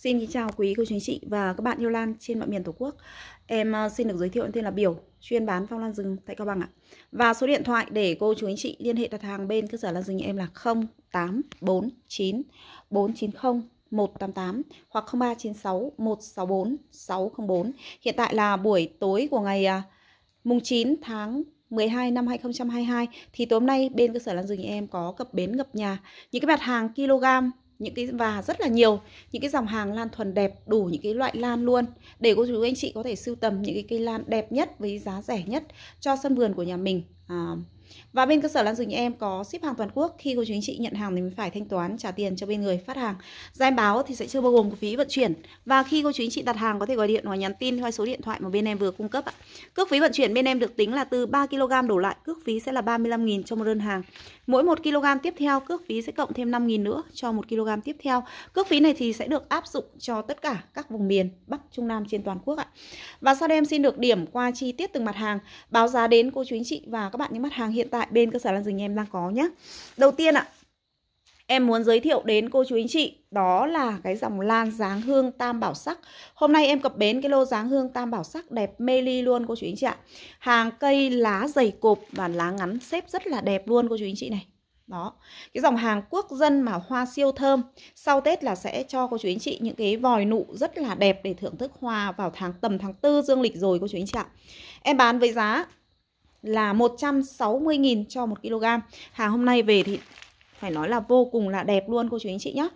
Xin chào quý cô chú anh chị và các bạn yêu lan trên mọi miền Tổ quốc. Em ờ, xin được giới thiệu tên là Biểu, chuyên bán phong lan rừng tại Cao Bằng ạ. Và số điện thoại để cô chú anh chị liên hệ đặt hàng bên cơ sở lan rừng em là 0849 490 188 hoặc 0396 164 604. Hiện tại là buổi tối của ngày à, mùng 9 tháng 12 năm 2022 thì tối hôm nay bên cơ sở lan rừng em có cập bến ngập nhà những cái mặt hàng kg những cái và rất là nhiều những cái dòng hàng lan thuần đẹp đủ những cái loại lan luôn để cô chú anh chị có thể sưu tầm những cái cây lan đẹp nhất với giá rẻ nhất cho sân vườn của nhà mình à, và bên cơ sở Lan Dừng nhà em có ship hàng toàn quốc, khi cô chú anh chị nhận hàng thì mới phải thanh toán trả tiền cho bên người phát hàng. Giá báo thì sẽ chưa bao gồm phí vận chuyển. Và khi cô chú anh chị đặt hàng có thể gọi điện hoặc nhắn tin theo số điện thoại mà bên em vừa cung cấp ạ. Cước phí vận chuyển bên em được tính là từ 3 kg đổ lại, cước phí sẽ là 35.000 cho một đơn hàng. Mỗi 1 kg tiếp theo cước phí sẽ cộng thêm 5.000 nữa cho 1 kg tiếp theo. Cước phí này thì sẽ được áp dụng cho tất cả các vùng miền Bắc Trung Nam trên toàn quốc ạ. Và sau đây em xin được điểm qua chi tiết từng mặt hàng, báo giá đến cô chú anh chị và các bạn những mặt hàng hiện tại bên cơ sở Lan Dình em đang có nhé. Đầu tiên ạ, em muốn giới thiệu đến cô chú anh chị đó là cái dòng lan dáng hương tam bảo sắc hôm nay em cập bến cái lô dáng hương tam bảo sắc đẹp mê ly luôn cô chú anh chị ạ hàng cây lá dày cộp và lá ngắn xếp rất là đẹp luôn cô chú anh chị này đó cái dòng hàng quốc dân mà hoa siêu thơm sau tết là sẽ cho cô chú anh chị những cái vòi nụ rất là đẹp để thưởng thức hoa vào tháng tầm tháng tư dương lịch rồi cô chú anh chị ạ em bán với giá là 160.000 cho 1 kg. Hàng hôm nay về thì phải nói là vô cùng là đẹp luôn cô chú anh chị nhé.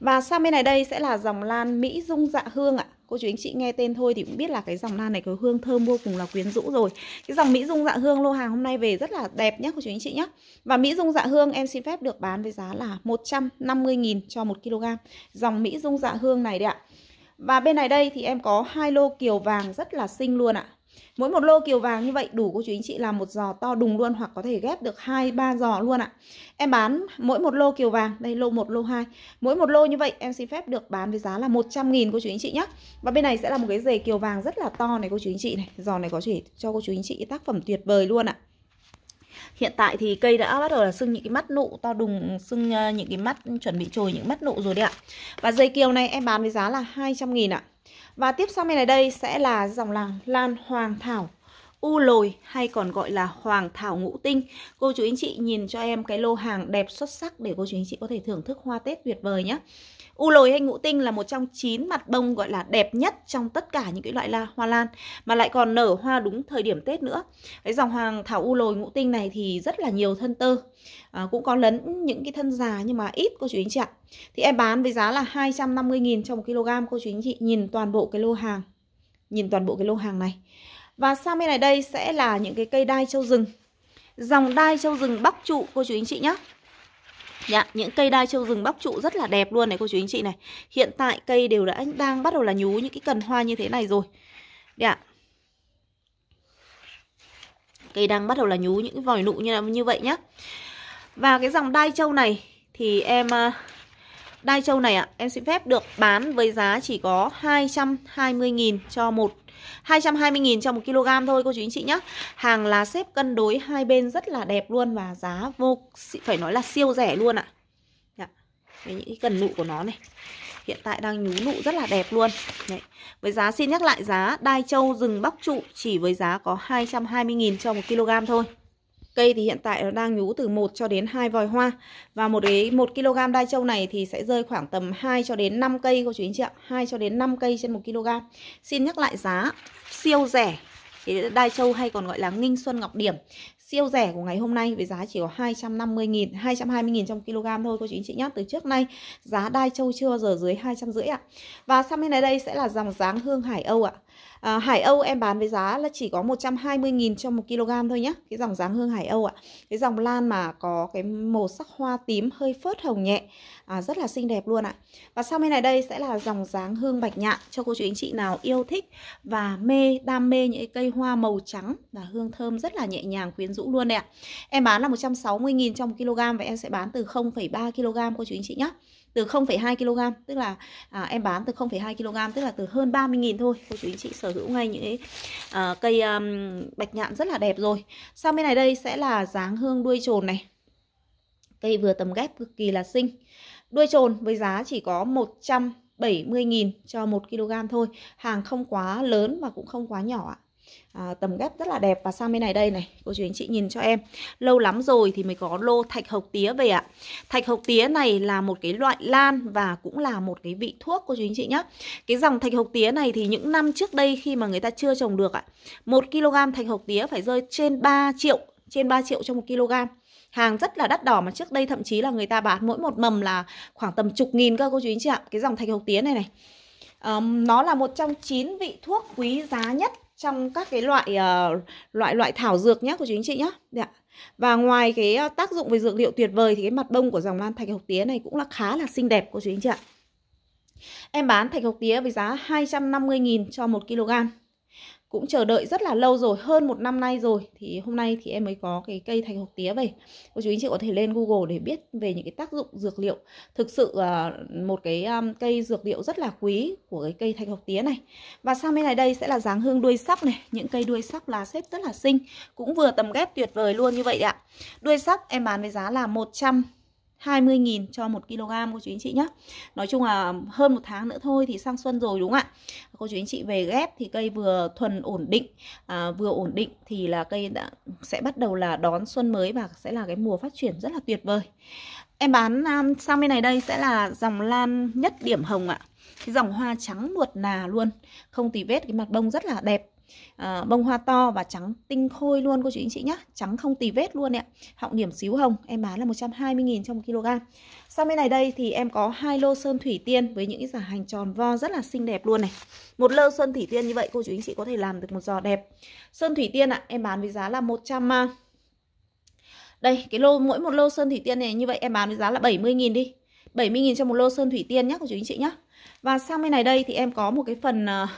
Và sang bên này đây sẽ là dòng lan Mỹ Dung Dạ Hương ạ. Cô chú anh chị nghe tên thôi thì cũng biết là cái dòng lan này có hương thơm vô cùng là quyến rũ rồi. Cái dòng Mỹ Dung Dạ Hương lô hàng hôm nay về rất là đẹp nhé cô chú anh chị nhé. Và Mỹ Dung Dạ Hương em xin phép được bán với giá là 150.000 cho 1 kg. Dòng Mỹ Dung Dạ Hương này đấy ạ. Và bên này đây thì em có hai lô kiều vàng rất là xinh luôn ạ. Mỗi một lô kiều vàng như vậy đủ cô chú anh chị làm một giò to đùng luôn hoặc có thể ghép được 2 3 giò luôn ạ. Em bán mỗi một lô kiều vàng, đây lô 1 lô 2. Mỗi một lô như vậy em xin phép được bán với giá là 100 000 cô chú anh chị nhé. Và bên này sẽ là một cái rề kiều vàng rất là to này cô chú anh chị này. Giò này có thể cho cô chú anh chị tác phẩm tuyệt vời luôn ạ. Hiện tại thì cây đã bắt đầu là sưng những cái mắt nụ to đùng, sưng ờ, những cái mắt chuẩn bị trồi những mắt nụ rồi đấy ạ. Và dây kiều này em bán với giá là 200 000 ạ. Và tiếp sau bên này đây sẽ là dòng là Lan Hoàng Thảo u lồi hay còn gọi là hoàng thảo ngũ tinh. Cô chú anh chị nhìn cho em cái lô hàng đẹp xuất sắc để cô chú anh chị có thể thưởng thức hoa Tết tuyệt vời nhé. U lồi hay ngũ tinh là một trong 9 mặt bông gọi là đẹp nhất trong tất cả những cái loại la hoa lan mà lại còn nở hoa đúng thời điểm Tết nữa. Cái dòng hoàng thảo u lồi ngũ tinh này thì rất là nhiều thân tơ, à, cũng có lẫn những cái thân già nhưng mà ít cô chú anh chị ạ. Thì em bán với giá là 250.000 trong 1 kg cô chú anh chị nhìn toàn bộ cái lô hàng. Nhìn toàn bộ cái lô hàng này. Và sang bên này đây sẽ là những cái cây đai châu rừng Dòng đai châu rừng bắc trụ cô chú anh chị nhé Dạ, những cây đai châu rừng bắc trụ rất là đẹp luôn này cô chú anh chị này Hiện tại cây đều đã đang bắt đầu là nhú những cái cần hoa như thế này rồi Dạ Cây đang bắt đầu là nhú những cái vòi nụ như, như vậy nhá Và cái dòng đai châu này thì em à, Đai châu này ạ, à, em xin phép được bán với giá chỉ có 220.000 cho một 220.000 cho 1 kg thôi cô chú anh chị nhé Hàng là xếp cân đối hai bên rất là đẹp luôn Và giá vô phải nói là siêu rẻ luôn ạ à. Dạ, Đấy, Những cái cần nụ của nó này Hiện tại đang nhú nụ rất là đẹp luôn Đấy. Với giá xin nhắc lại giá Đai Châu rừng Bắc Trụ Chỉ với giá có 220.000 cho 1 kg thôi Cây thì hiện tại nó đang nhú từ 1 cho đến 2 vòi hoa. Và một cái 1 kg đai châu này thì sẽ rơi khoảng tầm 2 cho đến 5 cây cô chú anh chị ạ. 2 cho đến 5 cây trên 1 kg. Xin nhắc lại giá siêu rẻ. Cái đai châu hay còn gọi là nghinh xuân ngọc điểm siêu rẻ của ngày hôm nay với giá chỉ có 250.000, 220.000 trong kg thôi cô chú anh chị nhé. Từ trước nay giá đai châu chưa giờ dưới 250 ạ. Và sang bên này đây sẽ là dòng dáng hương Hải Âu ạ à, Hải Âu em bán với giá là chỉ có 120.000 cho 1 kg thôi nhé Cái dòng dáng hương Hải Âu ạ Cái dòng lan mà có cái màu sắc hoa tím hơi phớt hồng nhẹ à, Rất là xinh đẹp luôn ạ Và sau bên này đây sẽ là dòng dáng hương bạch nhạn Cho cô chú anh chị nào yêu thích và mê, đam mê những cây hoa màu trắng Và hương thơm rất là nhẹ nhàng quyến rũ luôn đấy ạ Em bán là 160.000 trong 1 kg và em sẽ bán từ 0,3 kg cô chú anh chị nhé từ 0,2 kg tức là à, em bán từ 0,2 kg tức là từ hơn 30.000 thôi cô chú anh chị sở hữu ngay những cái à, cây um, bạch nhạn rất là đẹp rồi sang bên này đây sẽ là dáng hương đuôi trồn này cây vừa tầm ghép cực kỳ là xinh đuôi trồn với giá chỉ có 170 70.000 cho 1 kg thôi Hàng không quá lớn và cũng không quá nhỏ ạ à, tầm ghép rất là đẹp và sang bên này đây này cô chú anh chị nhìn cho em lâu lắm rồi thì mới có lô thạch hộc tía về ạ thạch hộc tía này là một cái loại lan và cũng là một cái vị thuốc cô chú anh chị nhé cái dòng thạch hộc tía này thì những năm trước đây khi mà người ta chưa trồng được ạ một kg thạch hộc tía phải rơi trên 3 triệu trên 3 triệu trong một kg hàng rất là đắt đỏ mà trước đây thậm chí là người ta bán mỗi một mầm là khoảng tầm chục nghìn cơ cô chú anh chị ạ cái dòng thạch hộc tía này này um, nó là một trong 9 vị thuốc quý giá nhất trong các cái loại ờ, loại loại thảo dược nhé của chính chị nhé ạ. Và ngoài cái ờ, tác dụng về dược liệu tuyệt vời thì cái mặt bông của dòng lan thạch hộc tía này cũng là khá là xinh đẹp của chú anh chị ạ. Em bán thạch hộc tía với giá 250.000 cho 1 kg cũng chờ đợi rất là lâu rồi hơn một năm nay rồi thì hôm nay thì em mới có cái cây thành hộc tía về cô chú anh chị có thể lên google để biết về những cái tác dụng dược liệu thực sự ờ, một cái um, cây dược liệu rất là quý của cái cây thành hộc tía này và sang bên này đây sẽ là dáng hương đuôi sóc này những cây đuôi sóc lá xếp rất là xinh cũng vừa tầm ghép tuyệt vời luôn như vậy ạ đuôi sóc em bán với giá là 100 20.000 cho 1 kg cô chú anh chị nhé Nói chung là hơn một tháng nữa thôi thì sang xuân rồi đúng không ạ Cô chú anh chị về ghép thì cây vừa thuần ổn định à, Vừa ổn định thì là cây đã sẽ bắt đầu là đón xuân mới Và sẽ là cái mùa phát triển rất là tuyệt vời Em bán um, sang bên này đây sẽ là dòng lan nhất điểm hồng ạ Cái dòng hoa trắng nuột nà luôn Không tì vết cái mặt bông rất là đẹp à, bông hoa to và trắng tinh khôi luôn cô chú anh chị nhá trắng không tì vết luôn ạ họng điểm xíu hồng em bán là 120.000 trong 1 kg sau bên này đây thì em có hai lô sơn thủy tiên với những giả hành tròn vo rất là xinh đẹp luôn này một lô sơn thủy tiên như vậy cô chú anh chị có thể làm được một giò đẹp sơn thủy tiên ạ em bán với giá là 100 đây cái lô mỗi một lô sơn thủy tiên này như vậy em bán với giá là 70.000 đi 70.000 cho một lô sơn thủy tiên nhé cô chú anh chị nhé và sang bên này đây thì em có một cái phần uh,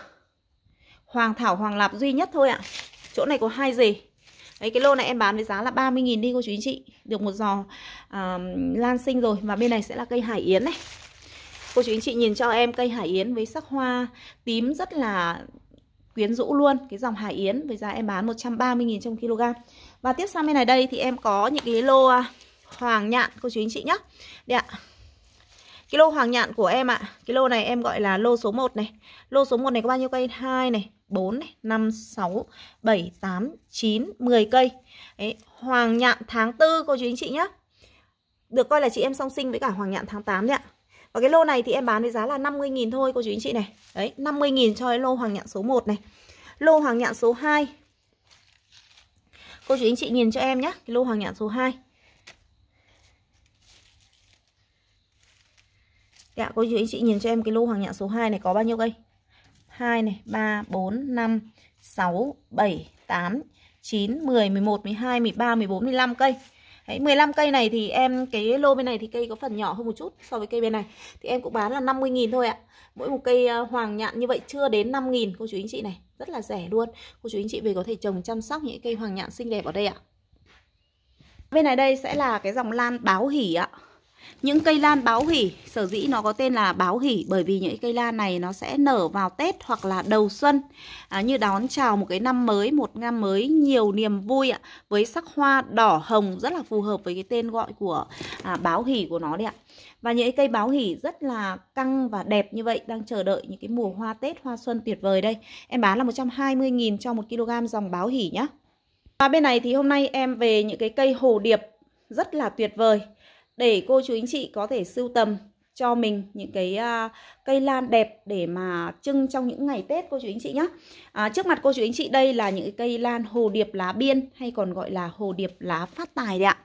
Hoàng Thảo Hoàng Lạp duy nhất thôi ạ à. Chỗ này có hai gì Đấy, cái lô này em bán với giá là 30.000 đi cô chú anh chị Được một giò uh, lan sinh rồi Và bên này sẽ là cây hải yến này Cô chú anh chị nhìn cho em cây hải yến với sắc hoa tím rất là quyến rũ luôn Cái dòng hải yến với giá em bán 130.000 trong kg Và tiếp sang bên này đây thì em có những cái lô à, hoàng nhạn cô chú anh chị nhé Đây ạ cái lô hoàng nhạn của em ạ à. Cái lô này em gọi là lô số 1 này Lô số 1 này có bao nhiêu cây? 2 này 4, 5, 6, 7, 8, 9, 10 cây Đấy, Hoàng nhạn tháng 4 cô chú anh chị nhé Được coi là chị em song sinh với cả hoàng nhạn tháng 8 đấy ạ Và cái lô này thì em bán với giá là 50.000 thôi cô chú anh chị này Đấy 50.000 cho cái lô hoàng nhạn số 1 này Lô hoàng nhạn số 2 Cô chú anh chị nhìn cho em nhé Lô hoàng nhạn số 2 Dạ, cô chú anh chị nhìn cho em cái lô hoàng nhạn số 2 này có bao nhiêu cây? 2 này, 3 4 5 6 7 8 9 10 11 12 13 14 15 cây. Đấy, 15 cây này thì em cái lô bên này thì cây có phần nhỏ hơn một chút so với cây bên này thì em cũng bán là 50 000 thôi ạ. Mỗi một cây ờ, hoàng nhạn như vậy chưa đến 5 000 cô chú anh chị này, rất là rẻ luôn. Cô chú anh chị về có thể trồng chăm sóc những cây hoàng nhạn xinh đẹp ở đây ạ. Bên này đây sẽ là cái dòng lan báo hỉ ạ. Những cây lan báo hỉ, sở dĩ nó có tên là báo hỉ bởi vì những cây lan này nó sẽ nở vào Tết hoặc là đầu xuân à, như đón chào một cái năm mới, một năm mới nhiều niềm vui ạ, với sắc hoa đỏ hồng rất là phù hợp với cái tên gọi của à, báo hỉ của nó đấy ạ. Và những cây báo hỉ rất là căng và đẹp như vậy đang chờ đợi những cái mùa hoa Tết hoa xuân tuyệt vời đây. Em bán là 120.000 cho 1 kg dòng báo hỉ nhá. Và bên này thì hôm nay em về những cái cây hồ điệp rất là tuyệt vời để cô chú anh chị có thể sưu tầm cho mình những cái uh, cây lan đẹp để mà trưng trong những ngày Tết cô chú anh chị nhé. À, trước mặt cô chú anh chị đây là những cây lan hồ điệp lá biên hay còn gọi là hồ điệp lá phát tài đấy ạ.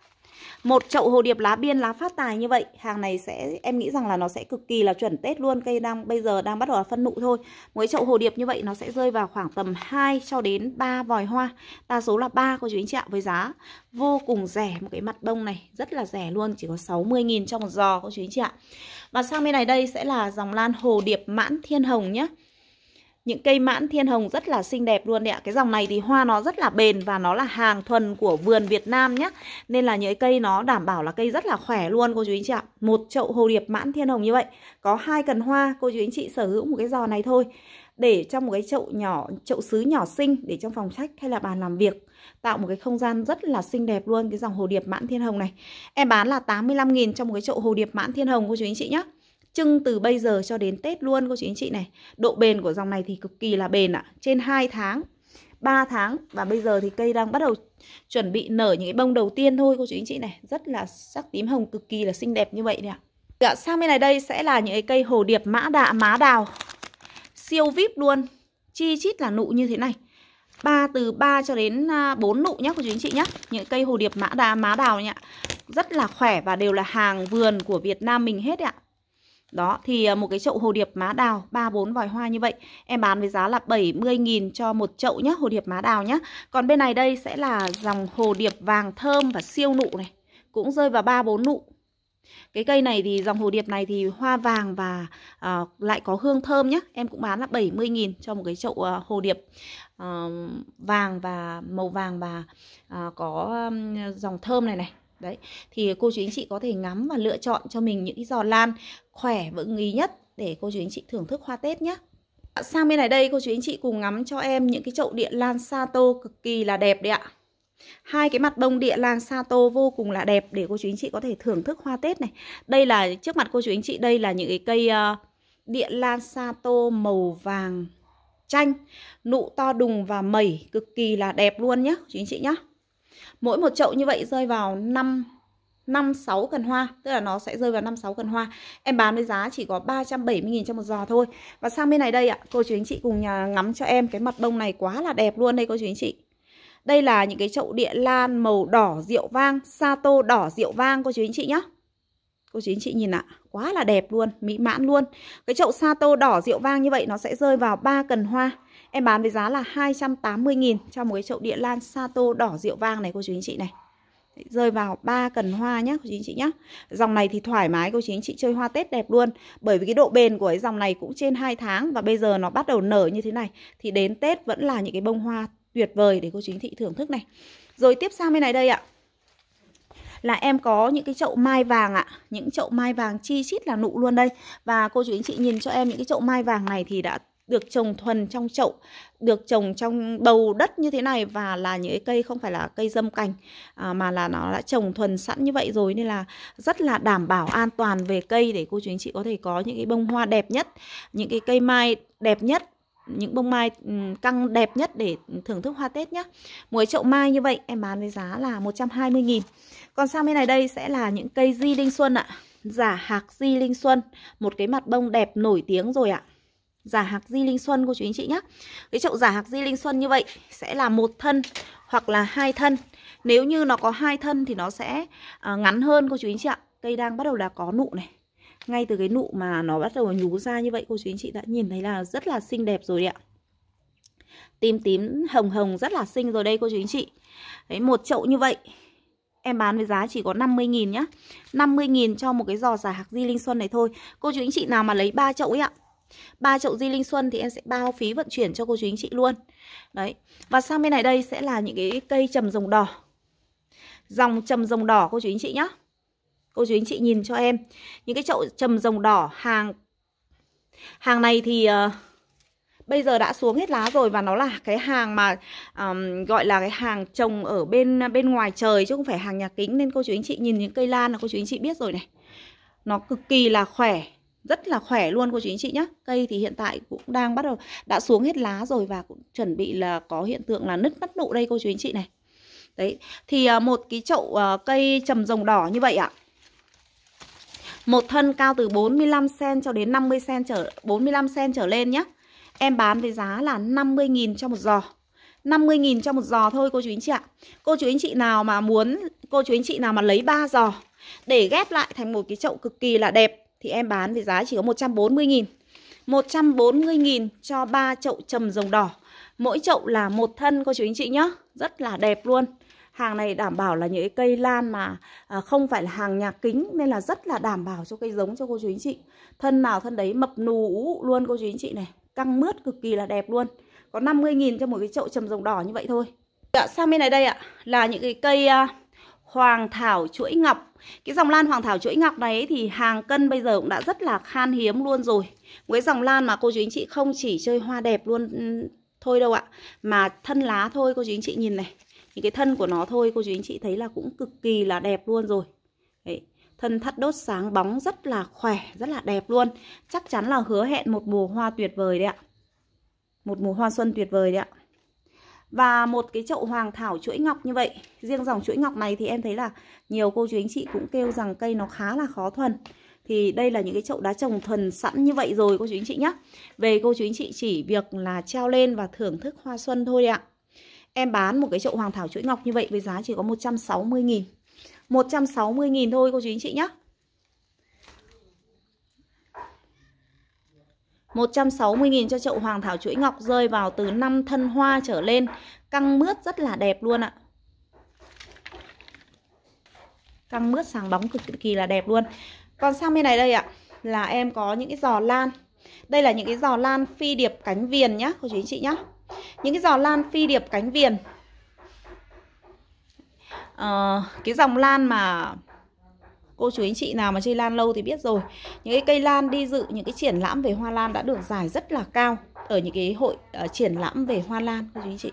Một chậu hồ điệp lá biên lá phát tài như vậy, hàng này sẽ em nghĩ rằng là nó sẽ cực kỳ là chuẩn Tết luôn, cây đang bây giờ đang bắt đầu phân nụ thôi. Mỗi chậu hồ điệp như vậy nó sẽ rơi vào khoảng tầm 2 cho đến 3 vòi hoa. Đa số là 3 cô chú anh chị ạ với giá vô cùng rẻ một cái mặt bông này, rất là rẻ luôn, chỉ có 60 000 trong một giò cô chú anh chị ạ. Và sang bên này đây sẽ là dòng lan hồ điệp mãn thiên hồng nhé những cây mãn thiên hồng rất là xinh đẹp luôn đấy ạ cái dòng này thì hoa nó rất là bền và nó là hàng thuần của vườn Việt Nam nhé nên là những cây nó đảm bảo là cây rất là khỏe luôn cô chú anh chị ạ một chậu hồ điệp mãn thiên hồng như vậy có hai cần hoa cô chú anh chị sở hữu một cái giò này thôi để trong một cái chậu nhỏ chậu xứ nhỏ xinh để trong phòng khách hay là bàn làm việc tạo một cái không gian rất là xinh đẹp luôn cái dòng hồ điệp mãn thiên hồng này em bán là 85.000 trong một cái chậu hồ điệp mãn thiên hồng cô chú anh chị nhé trưng từ bây giờ cho đến Tết luôn cô chú anh chị này. Độ bền của dòng này thì cực kỳ là bền ạ, trên 2 tháng, 3 tháng và bây giờ thì cây đang bắt đầu chuẩn bị nở những cái bông đầu tiên thôi cô chú anh chị này, rất là sắc tím hồng cực kỳ là xinh đẹp như vậy nè. Dạ, sang bên này đây sẽ là những cái cây hồ điệp mã đạ má đào. Siêu vip luôn. Chi chít là nụ như thế này. ba từ 3 cho đến 4 à, nụ nhé cô chú anh chị nhé Những cây hồ điệp mã đà má đào nhé Rất là khỏe và đều là hàng vườn của Việt Nam mình hết ạ đó, thì à, một cái chậu hồ điệp má đào 3-4 vòi hoa như vậy Em bán với giá là 70.000 cho một chậu nhá, hồ điệp má đào nhá Còn bên này đây sẽ là dòng hồ điệp vàng thơm và siêu nụ này Cũng rơi vào 3-4 nụ cái cây này thì dòng hồ điệp này thì hoa vàng và à, lại có hương thơm nhá Em cũng bán là 70.000 cho một cái chậu à, hồ điệp à, vàng và màu vàng và à, có à, dòng thơm này này đấy thì cô chú anh chị có thể ngắm và lựa chọn cho mình những cái giò lan khỏe vững ý nhất để cô chú anh chị thưởng thức hoa tết nhé sang bên này đây cô chú anh chị cùng ngắm cho em những cái chậu địa lan sato cực kỳ là đẹp đấy ạ hai cái mặt bông địa lan sato vô cùng là đẹp để cô chú anh chị có thể thưởng thức hoa tết này đây là trước mặt cô chú anh chị đây là những cái cây uh, ờ, địa lan sato màu vàng chanh nụ to đùng và mẩy cực kỳ là đẹp luôn nhé chú anh chị nhé mỗi một chậu như vậy rơi vào 5 5 6 cần hoa, tức là nó sẽ rơi vào 5 6 cần hoa. Em bán với giá chỉ có 370 000 cho một giò thôi. Và sang bên này đây ạ, cô chú anh chị cùng ngắm cho em cái mặt bông này quá là đẹp luôn đây cô chú anh chị. Đây là những cái chậu địa lan màu đỏ rượu vang, sato đỏ rượu vang cô chú anh chị nhé Cô chú anh chị nhìn ạ, quá là đẹp luôn, mỹ mãn luôn. Cái chậu sato đỏ rượu vang như vậy nó sẽ rơi vào 3 cần hoa. Em bán với giá là 280.000 cho một cái chậu địa lan Sato đỏ rượu vang này cô chú anh chị này. Rơi vào ba cần hoa nhé cô chú anh chị nhé. Dòng này thì thoải mái cô chú anh chị chơi hoa Tết đẹp luôn. Bởi vì cái độ bền của cái dòng này cũng trên 2 tháng và bây giờ nó bắt đầu nở như thế này. Thì đến Tết vẫn là những cái bông hoa tuyệt vời để cô chú anh chị thưởng thức này. Rồi tiếp sang bên này đây ạ là em có những cái chậu mai vàng ạ Những chậu mai vàng chi chít là nụ luôn đây Và cô chú anh chị nhìn cho em những cái chậu mai vàng này thì đã được trồng thuần trong chậu, được trồng trong bầu đất như thế này và là những cái cây không phải là cây dâm cành à, mà là nó đã trồng thuần sẵn như vậy rồi nên là rất là đảm bảo an toàn về cây để cô chú anh chị có thể có những cái bông hoa đẹp nhất, những cái cây mai đẹp nhất những bông mai căng đẹp nhất để thưởng thức hoa Tết nhé. Muối chậu mai như vậy em bán với giá là 120 nghìn Còn sang bên này đây sẽ là những cây di linh xuân ạ. Giả hạc di linh xuân, một cái mặt bông đẹp nổi tiếng rồi ạ giả hạc di linh xuân cô chú anh chị nhé cái chậu giả hạc di linh xuân như vậy sẽ là một thân hoặc là hai thân nếu như nó có hai thân thì nó sẽ à, ngắn hơn cô chú anh chị ạ cây đang bắt đầu là có nụ này ngay từ cái nụ mà nó bắt đầu nhú ra như vậy cô chú anh chị đã nhìn thấy là rất là xinh đẹp rồi đấy ạ tím tím hồng hồng rất là xinh rồi đây cô chú anh chị đấy một chậu như vậy em bán với giá chỉ có 50.000 nhá 50.000 cho một cái giò giả hạc di linh xuân này thôi cô chú anh chị nào mà lấy ba chậu ấy ạ ba chậu di linh xuân thì em sẽ bao phí vận chuyển cho cô chú anh chị luôn đấy và sang bên này đây sẽ là những cái cây trầm rồng đỏ dòng trầm rồng đỏ cô chú anh chị nhá cô chú anh chị nhìn cho em những cái chậu trầm rồng đỏ hàng hàng này thì uh, bây giờ đã xuống hết lá rồi và nó là cái hàng mà um, gọi là cái hàng trồng ở bên bên ngoài trời chứ không phải hàng nhà kính nên cô chú anh chị nhìn những cây lan là cô chú anh chị biết rồi này nó cực kỳ là khỏe rất là khỏe luôn cô chú anh chị nhé cây thì hiện tại cũng đang bắt đầu đã xuống hết lá rồi và cũng chuẩn bị là có hiện tượng là nứt mắt nụ đây cô chú anh chị này đấy thì à, một cái chậu à, cây trầm rồng đỏ như vậy ạ một thân cao từ 45 cm cho đến 50 cm trở 45 cm trở lên nhé em bán với giá là 50.000 cho một giò 50.000 cho một giò thôi cô chú anh chị ạ Cô chú anh chị nào mà muốn Cô chú anh chị nào mà lấy ba giò Để ghép lại thành một cái chậu cực kỳ là đẹp thì em bán với giá chỉ có 140.000 140.000 cho ba chậu trầm rồng đỏ Mỗi chậu là một thân cô chú anh chị nhé Rất là đẹp luôn Hàng này đảm bảo là những cây lan mà à, không phải là hàng nhà kính Nên là rất là đảm bảo cho cây giống cho cô chú anh chị Thân nào thân đấy mập nù luôn cô chú anh chị này Căng mướt cực kỳ là đẹp luôn Có 50.000 cho một cái chậu trầm rồng đỏ như vậy thôi ạ, dạ, Sang bên này đây ạ Là những cái cây à, hoàng thảo chuỗi ngọc. Cái dòng lan hoàng thảo chuỗi ngọc này thì hàng cân bây giờ cũng đã rất là khan hiếm luôn rồi. Với dòng lan mà cô chú anh chị không chỉ chơi hoa đẹp luôn ừ, thôi đâu ạ, mà thân lá thôi cô chú anh chị nhìn này. Những cái thân của nó thôi cô chú anh chị thấy là cũng cực kỳ là đẹp luôn rồi. Đấy thân thắt đốt sáng bóng rất là khỏe, rất là đẹp luôn. Chắc chắn là hứa hẹn một mùa hoa tuyệt vời đấy ạ. Một mùa hoa xuân tuyệt vời đấy ạ và một cái chậu hoàng thảo chuỗi ngọc như vậy riêng dòng chuỗi ngọc này thì em thấy là nhiều cô chú anh chị cũng kêu rằng cây nó khá là khó thuần thì đây là những cái chậu đá trồng thuần sẵn như vậy rồi cô chú anh chị nhé về cô chú anh chị chỉ việc là treo lên và thưởng thức hoa xuân thôi ạ em bán một cái chậu hoàng thảo chuỗi ngọc như vậy với giá chỉ có 160 nghìn 160 nghìn thôi cô chú anh chị nhé 160.000 cho chậu hoàng thảo chuỗi ngọc rơi vào từ 5 thân hoa trở lên. Căng mướt rất là đẹp luôn ạ. Căng mướt sáng bóng cực kỳ là đẹp luôn. Còn sang bên này đây ạ, là em có những cái giò lan. Đây là những cái giò lan phi điệp cánh viền nhá, cô chú anh chị nhá. Những cái giò lan phi điệp cánh viền. À, cái dòng lan mà cô chú anh chị nào mà chơi lan lâu thì biết rồi những cái cây lan đi dự những cái triển lãm về hoa lan đã được giải rất là cao ở những cái hội uh, triển lãm về hoa lan cô chú anh chị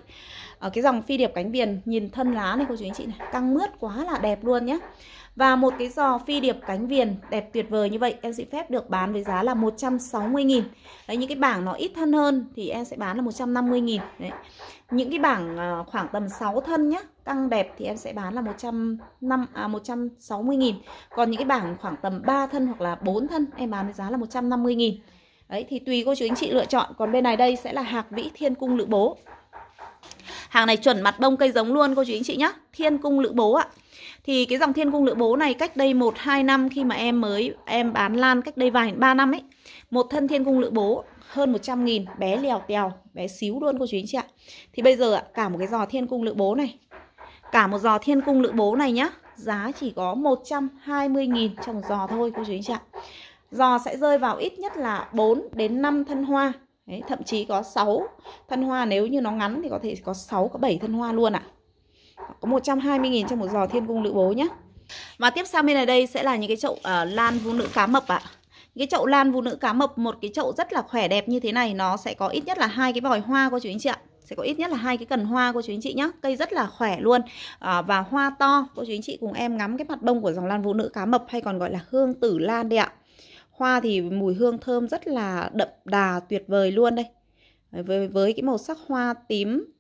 ở cái dòng phi điệp cánh viền nhìn thân lá này cô chú anh chị này căng mướt quá là đẹp luôn nhé và một cái giò phi điệp cánh viền đẹp tuyệt vời như vậy em sẽ phép được bán với giá là 160.000 Đấy những cái bảng nó ít thân hơn thì em sẽ bán là 150.000 Đấy những cái bảng ờ, khoảng tầm 6 thân nhá tăng đẹp thì em sẽ bán là 105 à 160 000 còn những cái bảng khoảng tầm 3 thân hoặc là 4 thân em bán với giá là 150 000 đấy thì tùy cô chú anh chị lựa chọn còn bên này đây sẽ là hạc vĩ thiên cung lữ bố hàng này chuẩn mặt bông cây giống luôn cô chú anh chị nhá thiên cung lữ bố ạ thì cái dòng thiên cung lữ bố này cách đây 1 2 năm khi mà em mới em bán lan cách đây vài 3 năm ấy một thân thiên cung lữ bố hơn 100 nghìn bé lèo tèo bé xíu luôn cô chú anh chị ạ thì bây giờ ạ cả một cái giò thiên cung lữ bố này cả một giò thiên cung lữ bố này nhá giá chỉ có 120 nghìn trong giò thôi cô chú anh chị ạ giò sẽ rơi vào ít nhất là 4 đến 5 thân hoa Đấy, thậm chí có 6 thân hoa nếu như nó ngắn thì có thể có 6 có 7 thân hoa luôn ạ à. có 120 nghìn trong một giò thiên cung lữ bố nhá và tiếp sang bên này đây sẽ là những cái chậu uh, lan vũ nữ cá mập ạ cái chậu lan phụ nữ cá mập một cái chậu rất là khỏe đẹp như thế này nó sẽ có ít nhất là hai cái vòi hoa cô chú anh chị ạ sẽ có ít nhất là hai cái cần hoa cô chú anh chị nhé cây rất là khỏe luôn à, và hoa to cô chú anh chị cùng em ngắm cái mặt bông của dòng lan vũ nữ cá mập hay còn gọi là hương tử lan đi ạ hoa thì mùi hương thơm rất là đậm đà tuyệt vời luôn đây với với cái màu sắc hoa tím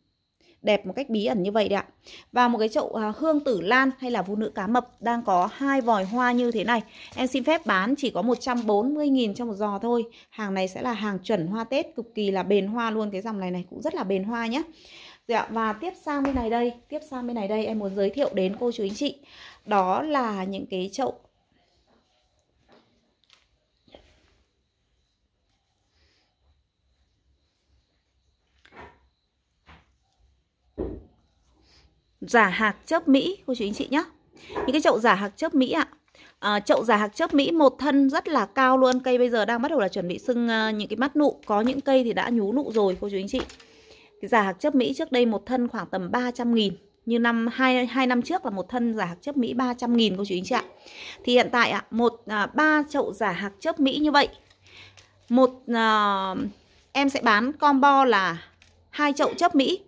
đẹp một cách bí ẩn như vậy đấy ạ và một cái chậu à, hương tử lan hay là vũ nữ cá mập đang có hai vòi hoa như thế này em xin phép bán chỉ có 140.000 cho một giò thôi hàng này sẽ là hàng chuẩn hoa tết cực kỳ là bền hoa luôn cái dòng này này cũng rất là bền hoa nhé Dạ, và tiếp sang bên này đây, tiếp sang bên này đây em muốn giới thiệu đến cô chú anh chị Đó là những cái chậu giả hạt chớp Mỹ cô chú anh chị nhé những cái chậu giả hạt chớp Mỹ ạ à, chậu giả hạt chớp Mỹ một thân rất là cao luôn cây bây giờ đang bắt đầu là chuẩn bị sưng uh, những cái mắt nụ có những cây thì đã nhú nụ rồi cô chú anh chị cái giả hạt chớp Mỹ trước đây một thân khoảng tầm 300 nghìn như năm hai, hai năm trước là một thân giả hạt chớp Mỹ 300 nghìn cô chú anh chị ạ thì hiện tại ạ một à, ba chậu giả hạt chớp Mỹ như vậy một à, em sẽ bán combo là hai chậu chớp Mỹ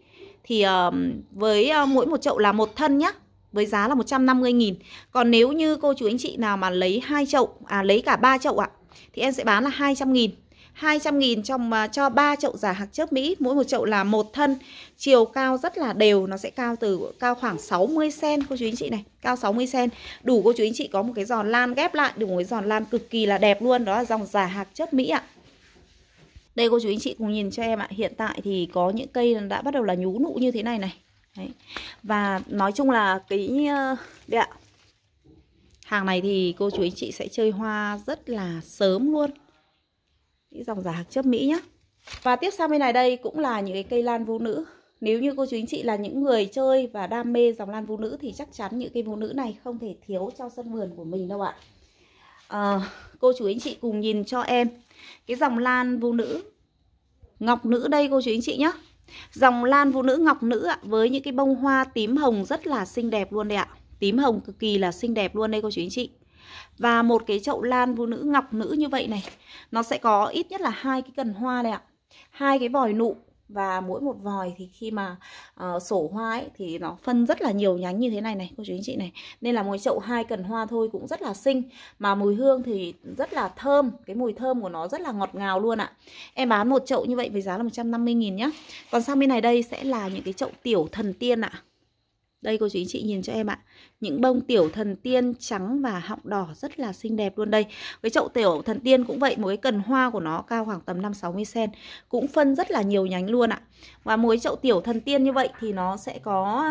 thì uh, với uh, mỗi một chậu là một thân nhá với giá là 150 nghìn Còn nếu như cô chú anh chị nào mà lấy hai chậu à lấy cả ba chậu ạ à, thì em sẽ bán là 200 nghìn 200 nghìn trong uh, cho ba chậu giả hạc chớp Mỹ, mỗi một chậu là một thân, chiều cao rất là đều, nó sẽ cao từ cao khoảng 60 cm cô chú anh chị này, cao 60 cm. Đủ cô chú anh chị có một cái giòn lan ghép lại, được một cái giòn lan cực kỳ là đẹp luôn, đó là dòng giả hạc chớp Mỹ ạ đây cô chú anh chị cùng nhìn cho em ạ hiện tại thì có những cây đã bắt đầu là nhú nụ như thế này này Đấy. và nói chung là cái ờ, đây ạ hàng này thì cô chú anh chị sẽ chơi hoa rất là sớm luôn cái dòng giả hạc chấp mỹ nhá và tiếp sang bên này đây cũng là những cái cây lan vũ nữ nếu như cô chú anh chị là những người chơi và đam mê dòng lan vũ nữ thì chắc chắn những cây vũ nữ này không thể thiếu trong sân vườn của mình đâu ạ. À, cô chú anh chị cùng nhìn cho em cái dòng lan vô nữ ngọc nữ đây cô chú anh chị nhé dòng lan vô nữ ngọc nữ ạ với những cái bông hoa tím hồng rất là xinh đẹp luôn đấy ạ tím hồng cực kỳ là xinh đẹp luôn đây cô chú anh chị và một cái chậu lan vô nữ ngọc nữ như vậy này nó sẽ có ít nhất là hai cái cần hoa này ạ hai cái vòi nụ và mỗi một vòi thì khi mà uh, sổ hoa ấy thì nó phân rất là nhiều nhánh như thế này này cô chú anh chị này nên là mỗi chậu hai cần hoa thôi cũng rất là xinh mà mùi hương thì rất là thơm cái mùi thơm của nó rất là ngọt ngào luôn ạ em bán một chậu như vậy với giá là 150 000 nhá còn sang bên này đây sẽ là những cái chậu tiểu thần tiên ạ đây cô chú anh chị nhìn cho em ạ Những bông tiểu thần tiên trắng và họng đỏ rất là xinh đẹp luôn đây Với chậu tiểu thần tiên cũng vậy Mỗi cần hoa của nó cao khoảng tầm 5-60cm Cũng phân rất là nhiều nhánh luôn ạ Và mối chậu tiểu thần tiên như vậy thì nó sẽ có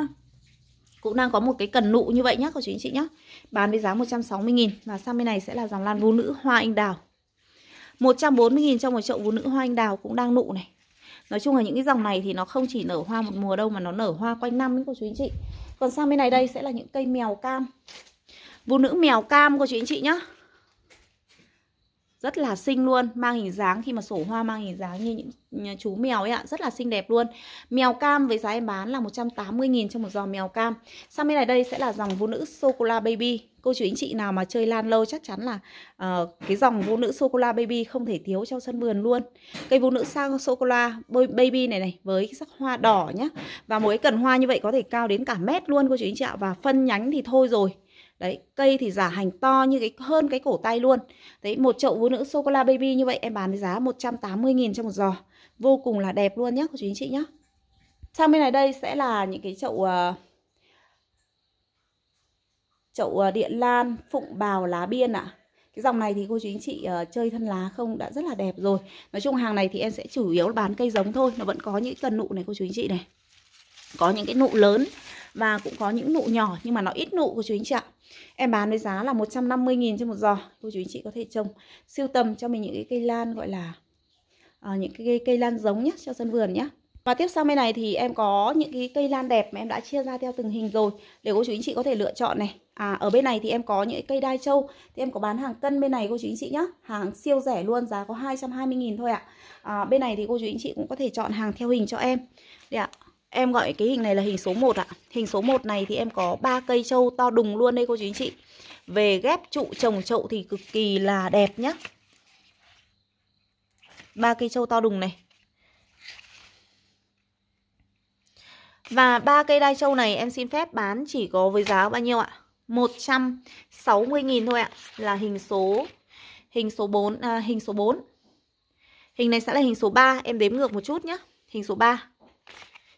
cũng đang có một cái cần nụ như vậy nhá cô chú anh chị nhá Bán với giá 160.000 Và sang bên này sẽ là dòng lan vũ nữ hoa anh đào 140.000 cho một chậu vũ nữ hoa anh đào cũng đang nụ này Nói chung là những cái dòng này thì nó không chỉ nở hoa một mùa đâu mà nó nở hoa quanh năm ấy cô chú anh chị còn sang bên này đây sẽ là những cây mèo cam Vũ nữ mèo cam của chị anh chị nhá rất là xinh luôn mang hình dáng khi mà sổ hoa mang hình dáng như những chú mèo ấy ạ rất là xinh đẹp luôn mèo cam với giá em bán là 180.000 cho một giò mèo cam sang bên này đây sẽ là dòng vô nữ sô cô la baby cô chú anh chị nào mà chơi lan lâu chắc chắn là uh, cái dòng vô nữ sô cô la baby không thể thiếu trong sân vườn luôn cây vô nữ sang sô cô la baby này này với sắc hoa đỏ nhá và mỗi cái cần hoa như vậy có thể cao đến cả mét luôn cô chú anh chị ạ và phân nhánh thì thôi rồi đấy cây thì giả hành to như cái hơn cái cổ tay luôn đấy một chậu vũ nữ sô cô la baby như vậy em bán với giá 180.000 cho một giò vô cùng là đẹp luôn nhé cô chú anh chị nhé sang bên này đây sẽ là những cái chậu uh, chậu uh, điện lan phụng bào lá biên ạ à. cái dòng này thì cô chú anh chị uh, chơi thân lá không đã rất là đẹp rồi nói chung hàng này thì em sẽ chủ yếu bán cây giống thôi nó vẫn có những cần nụ này cô chú anh chị này có những cái nụ lớn và cũng có những nụ nhỏ nhưng mà nó ít nụ của chú anh chị ạ em bán với giá là 150.000 trên một giò cô chú anh chị có thể trồng siêu tầm cho mình những cái cây lan gọi là à, những cái cây, cây lan giống nhé cho sân vườn nhé và tiếp sau bên này thì em có những cái cây lan đẹp mà em đã chia ra theo từng hình rồi để cô chú anh chị có thể lựa chọn này. À ở bên này thì em có những cây đai châu thì em có bán hàng cân bên này cô chú anh chị nhá. Hàng siêu rẻ luôn, giá có 220 000 thôi ạ. À. à, bên này thì cô chú anh chị cũng có thể chọn hàng theo hình cho em. Đấy ạ. À. Em gọi cái hình này là hình số 1 ạ. Hình số 1 này thì em có ba cây trâu to đùng luôn đây cô chú anh chị. Về ghép trụ trồng chậu thì cực kỳ là đẹp nhá. ba cây trâu to đùng này. Và ba cây đai trâu này em xin phép bán chỉ có với giá bao nhiêu ạ? 160.000 thôi ạ. Là hình số hình số 4 à, hình số 4. Hình này sẽ là hình số 3, em đếm ngược một chút nhá Hình số 3.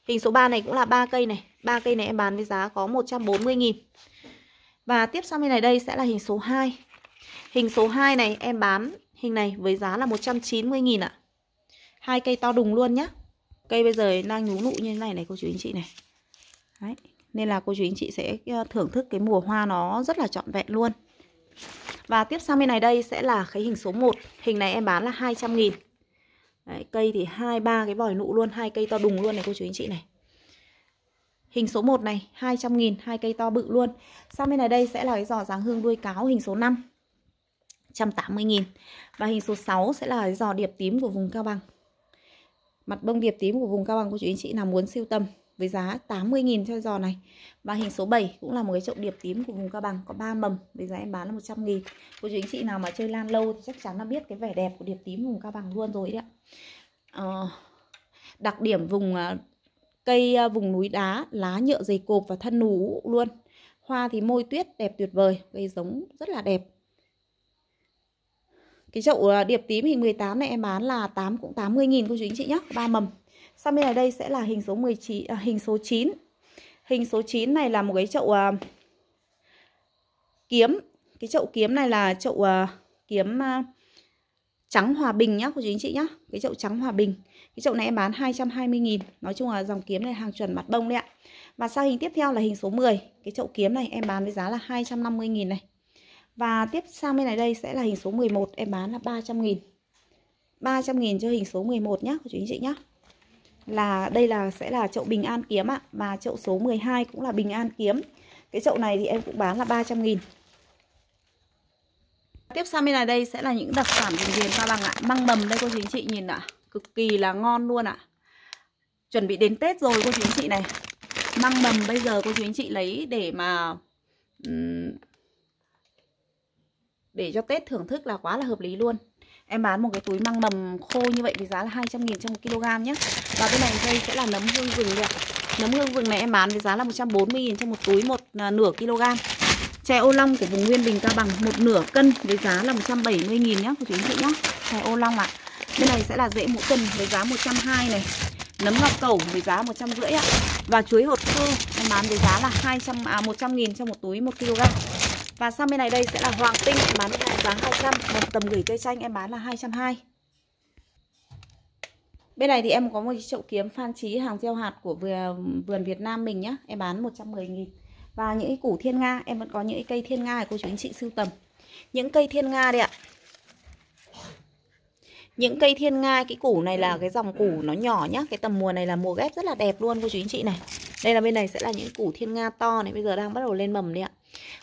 Hình số 3 này cũng là ba cây này. ba cây này em bán với giá có 140 000 Và tiếp sau bên này đây sẽ là hình số 2. Hình số 2 này em bán hình này với giá là 190 000 ạ. À. Hai cây to đùng luôn nhá. Cây bây giờ đang nhú nụ như thế này này cô chú anh chị này. Đấy, nên là cô chú anh chị sẽ ờ, thưởng thức cái mùa hoa nó rất là trọn vẹn luôn. Và tiếp sang bên này đây sẽ là cái hình số 1. Hình này em bán là 200 000 Đấy, cây thì hai ba cái vòi nụ luôn, hai cây to đùng luôn này cô chú anh chị này. Hình số 1 này 200 000 hai cây to bự luôn. Sang bên này đây sẽ là cái giò dáng hương đuôi cáo hình số 5. 180 000 Và hình số 6 sẽ là cái giò điệp tím của vùng cao bằng. Mặt bông điệp tím của vùng cao bằng cô chú anh chị nào muốn siêu tầm với giá 80.000 cho giò này Và hình số 7 cũng là một cái chậu điệp tím của vùng Cao Bằng Có 3 mầm với giá em bán là 100.000 Cô chú anh chị nào mà chơi lan lâu thì chắc chắn là biết cái vẻ đẹp của điệp tím vùng Cao Bằng luôn rồi đấy ạ à, Đặc điểm vùng à, cây à, vùng núi đá, lá nhựa dày cộp và thân nú luôn Hoa thì môi tuyết đẹp tuyệt vời, cây giống rất là đẹp cái chậu à, điệp tím hình 18 này em bán là 8 cũng 80 000 cô chú anh chị nhé, ba mầm sang bên này đây sẽ là hình số 19 à, hình số 9 hình số 9 này là một cái chậu à, kiếm cái chậu kiếm này là chậu à, kiếm à, trắng hòa bình nhá cô chú anh chị nhá cái chậu trắng hòa bình cái chậu này em bán 220.000 nói chung là dòng kiếm này hàng chuẩn mặt bông đấy ạ và sang hình tiếp theo là hình số 10 cái chậu kiếm này em bán với giá là 250.000 này và tiếp sang bên này đây sẽ là hình số 11 em bán là 300.000 300.000 cho hình số 11 nhá cô chú anh chị nhá là đây là sẽ là chậu bình an kiếm ạ và chậu số 12 cũng là bình an kiếm cái chậu này thì em cũng bán là 300 nghìn tiếp sang bên này đây sẽ là những đặc sản vùng miền cao bằng ạ măng mầm đây cô chú anh chị nhìn ạ cực kỳ là ngon luôn ạ chuẩn bị đến tết rồi cô chú anh chị này măng mầm bây giờ cô chú anh chị lấy để mà để cho tết thưởng thức là quá là hợp lý luôn Em bán một cái túi măng mầm khô như vậy với giá là 200 nghìn trong 1 kg nhé Và bên này đây sẽ là nấm hương vừng đây Nấm hương vừng này em bán với giá là 140 nghìn trong một túi một à, nửa kg Chè ô long của vùng Nguyên Bình Cao Bằng một nửa cân với giá là 170 nghìn nhé cô chú anh chị nhé Chè ô long ạ à. Bên này sẽ là rễ mũ cần với giá 120 này nấm ngọc cẩu với giá 150 ạ. Và chuối hột khô em bán với giá là 200 à 100 000 cho một túi 1 kg. Và sang bên này đây sẽ là hoàng tinh em bán bên này giá 200, một tầm gửi cây xanh em bán là 220. Bên này thì em có một chậu kiếm phan trí hàng gieo hạt của vườn Việt Nam mình nhá, em bán 110 000 Và những củ thiên nga, em vẫn có những cây thiên nga của cô chú anh chị sưu tầm. Những cây thiên nga đây ạ. Những cây thiên nga cái củ này là cái dòng củ nó nhỏ nhá, cái tầm mùa này là mùa ghép rất là đẹp luôn cô chú anh chị này. Đây là bên này sẽ là những củ thiên nga to này, bây giờ đang bắt đầu lên mầm đấy ạ.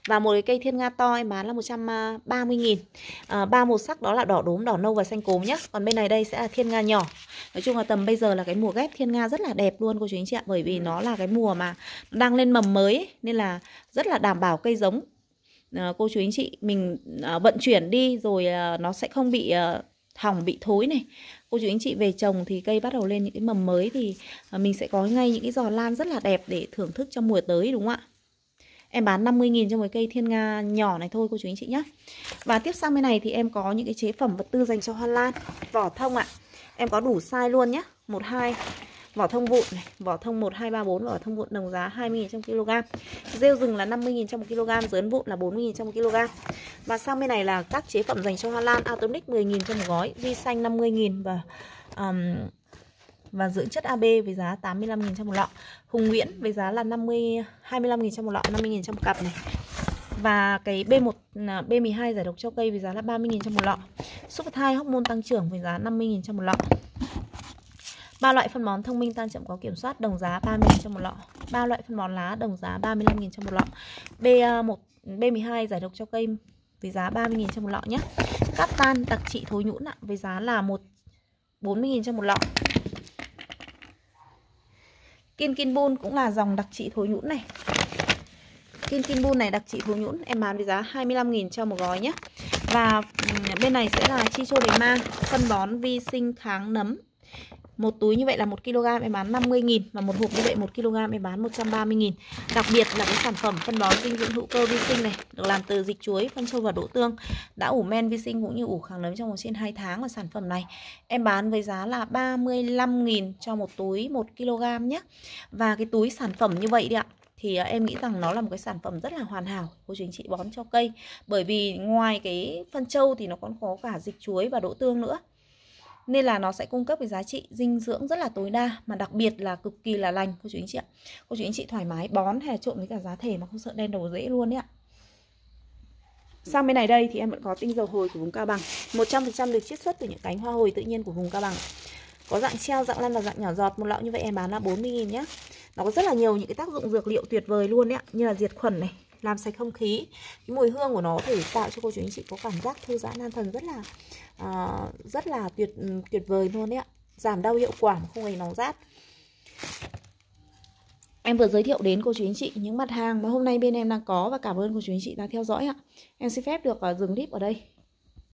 Và một cái cây thiên nga to em bán là 130 à, nghìn à, ba màu sắc đó là đỏ đốm, đỏ nâu và xanh cốm nhé Còn bên này đây sẽ là thiên nga nhỏ Nói chung là tầm bây giờ là cái mùa ghép thiên nga rất là đẹp luôn cô chú anh chị ạ Bởi vì nó là cái mùa mà đang lên mầm mới ấy, Nên là rất là đảm bảo cây giống à, Cô chú anh chị mình à, vận chuyển đi rồi à, nó sẽ không bị... À, hỏng bị thối này cô chú anh chị về trồng thì cây bắt đầu lên những cái mầm mới thì à, mình sẽ có ngay những cái giò lan rất là đẹp để thưởng thức trong mùa tới đúng không ạ Em bán 50.000 cho một cây thiên nga nhỏ này thôi cô chú anh chị nhé Và tiếp sang bên này thì em có những cái chế phẩm vật tư dành cho hoa lan Vỏ thông ạ à. Em có đủ size luôn nhé 12 Vỏ thông vụn này, vỏ thông 1234, vỏ thông vụn đồng giá 20.000 trong kg Rêu rừng là 50.000 trong 1 kg, dớn vụn là 40.000 trong 1 kg Và sang bên này là các chế phẩm dành cho hoa lan Atomic 10.000 trong một gói, vi xanh 50.000 và um, và dưỡng chất AB với giá 85.000 trong một lọ. Hùng Nguyễn với giá là 50 25.000 trong một lọ, 50.000 trong một cặp này. Và cái B1 à, B12 giải độc cho cây với giá là 30.000 trong một lọ. Super thai hormone tăng trưởng với giá 50.000 trong một lọ. Ba loại phân bón thông minh tan chậm có kiểm soát đồng giá 30.000 trong một lọ. Ba loại phân bón lá đồng giá 35.000 trong một lọ. B1 B12 giải độc cho cây với giá 30.000 trong một lọ nhé. Cát tan đặc trị thối nhũn ạ với giá là 1 40.000 trong một lọ. Kim Kim Bun cũng là dòng đặc trị thối nhũn này Kim Kim Bun này đặc trị thối nhũn Em bán với giá 25.000 cho một gói nhé Và bên này sẽ là chi chô mang Phân bón vi sinh kháng nấm một túi như vậy là 1 kg em bán 50.000 và một hộp như vậy 1 kg em bán 130.000. Đặc biệt là cái sản phẩm phân bón dinh dưỡng hữu cơ vi sinh này được làm từ dịch chuối, phân trâu và đỗ tương, đã ủ men vi sinh cũng như ủ kháng nấm trong vòng trên 2 tháng và sản phẩm này. Em bán với giá là 35.000 cho một túi 1 kg nhé. Và cái túi sản phẩm như vậy đi ạ thì à, em nghĩ rằng nó là một cái sản phẩm rất là hoàn hảo cô chú anh chị bón cho cây bởi vì ngoài cái phân trâu thì nó còn có cả dịch chuối và đỗ tương nữa nên là nó sẽ cung cấp cái giá trị dinh dưỡng rất là tối đa mà đặc biệt là cực kỳ là lành cô chú anh chị ạ cô chú anh chị thoải mái bón hay trộn với cả giá thể mà không sợ đen đầu dễ luôn đấy ạ sang bên này đây thì em vẫn có tinh dầu hồi của vùng cao bằng 100% được chiết xuất từ những cánh hoa hồi tự nhiên của vùng cao bằng có dạng treo, dạng lăn và dạng nhỏ giọt một lọ như vậy em bán là 40 nghìn nhé nó có rất là nhiều những cái tác dụng dược liệu tuyệt vời luôn đấy ạ như là diệt khuẩn này làm sạch không khí cái mùi hương của nó thể tạo cho cô chú anh chị có cảm giác thư giãn an thần rất là à, rất là tuyệt tuyệt vời luôn đấy ạ giảm đau hiệu quả mà không hề nóng rát Em vừa giới thiệu đến cô chú anh chị những mặt hàng mà hôm nay bên em đang có và cảm ơn cô chú anh chị đã theo dõi ạ. Em xin phép được ờ, dừng clip ở đây.